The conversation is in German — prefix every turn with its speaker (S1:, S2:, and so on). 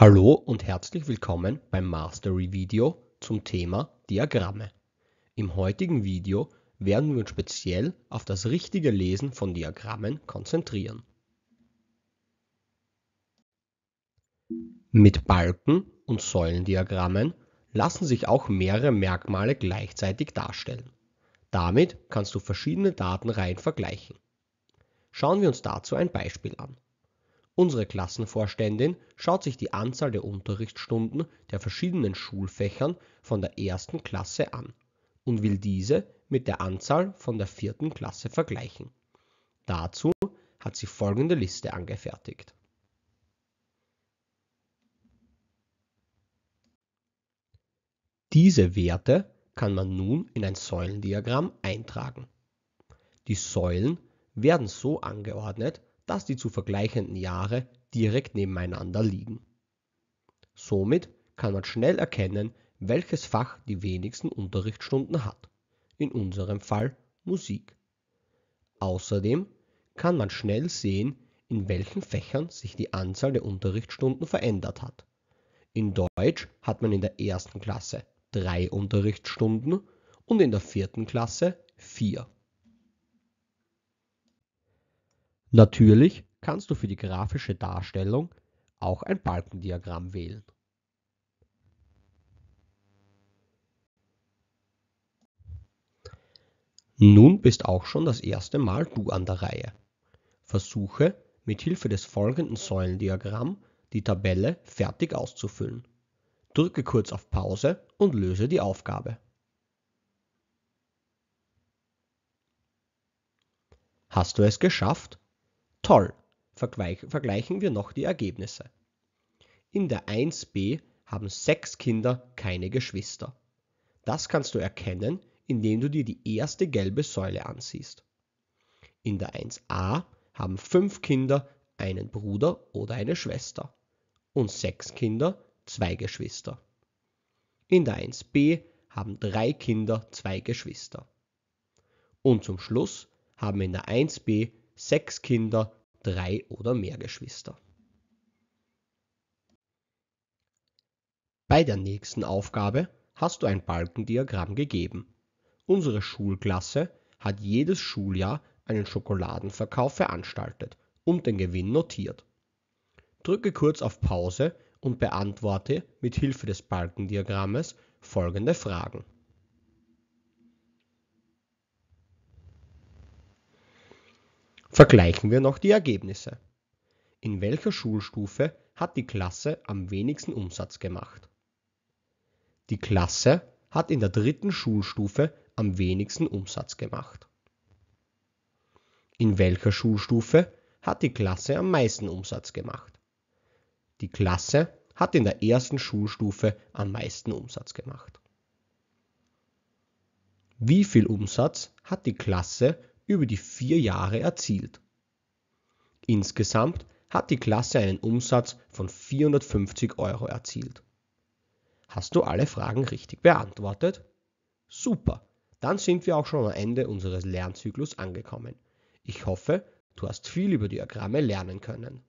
S1: Hallo und herzlich willkommen beim Mastery Video zum Thema Diagramme. Im heutigen Video werden wir uns speziell auf das richtige Lesen von Diagrammen konzentrieren. Mit Balken und Säulendiagrammen lassen sich auch mehrere Merkmale gleichzeitig darstellen. Damit kannst du verschiedene Datenreihen vergleichen. Schauen wir uns dazu ein Beispiel an. Unsere Klassenvorständin schaut sich die Anzahl der Unterrichtsstunden der verschiedenen Schulfächern von der ersten Klasse an und will diese mit der Anzahl von der vierten Klasse vergleichen. Dazu hat sie folgende Liste angefertigt. Diese Werte kann man nun in ein Säulendiagramm eintragen. Die Säulen werden so angeordnet, dass die zu vergleichenden Jahre direkt nebeneinander liegen. Somit kann man schnell erkennen, welches Fach die wenigsten Unterrichtsstunden hat, in unserem Fall Musik. Außerdem kann man schnell sehen, in welchen Fächern sich die Anzahl der Unterrichtsstunden verändert hat. In Deutsch hat man in der ersten Klasse drei Unterrichtsstunden und in der vierten Klasse vier. Natürlich kannst du für die grafische Darstellung auch ein Balkendiagramm wählen. Nun bist auch schon das erste Mal du an der Reihe. Versuche mit Hilfe des folgenden Säulendiagramms die Tabelle fertig auszufüllen. Drücke kurz auf Pause und löse die Aufgabe. Hast du es geschafft? Toll, vergleichen wir noch die Ergebnisse. In der 1b haben sechs Kinder keine Geschwister. Das kannst du erkennen, indem du dir die erste gelbe Säule ansiehst. In der 1a haben fünf Kinder einen Bruder oder eine Schwester und sechs Kinder zwei Geschwister. In der 1b haben drei Kinder zwei Geschwister. Und zum Schluss haben in der 1b sechs Kinder drei oder mehr Geschwister. Bei der nächsten Aufgabe hast du ein Balkendiagramm gegeben. Unsere Schulklasse hat jedes Schuljahr einen Schokoladenverkauf veranstaltet und den Gewinn notiert. Drücke kurz auf Pause und beantworte mit Hilfe des Balkendiagrammes folgende Fragen. Vergleichen wir noch die Ergebnisse. In welcher Schulstufe hat die Klasse am wenigsten Umsatz gemacht? Die Klasse hat in der dritten Schulstufe am wenigsten Umsatz gemacht. In welcher Schulstufe hat die Klasse am meisten Umsatz gemacht? Die Klasse hat in der ersten Schulstufe am meisten Umsatz gemacht. Wie viel Umsatz hat die Klasse über die vier Jahre erzielt. Insgesamt hat die Klasse einen Umsatz von 450 Euro erzielt. Hast du alle Fragen richtig beantwortet? Super, dann sind wir auch schon am Ende unseres Lernzyklus angekommen. Ich hoffe, du hast viel über Diagramme lernen können.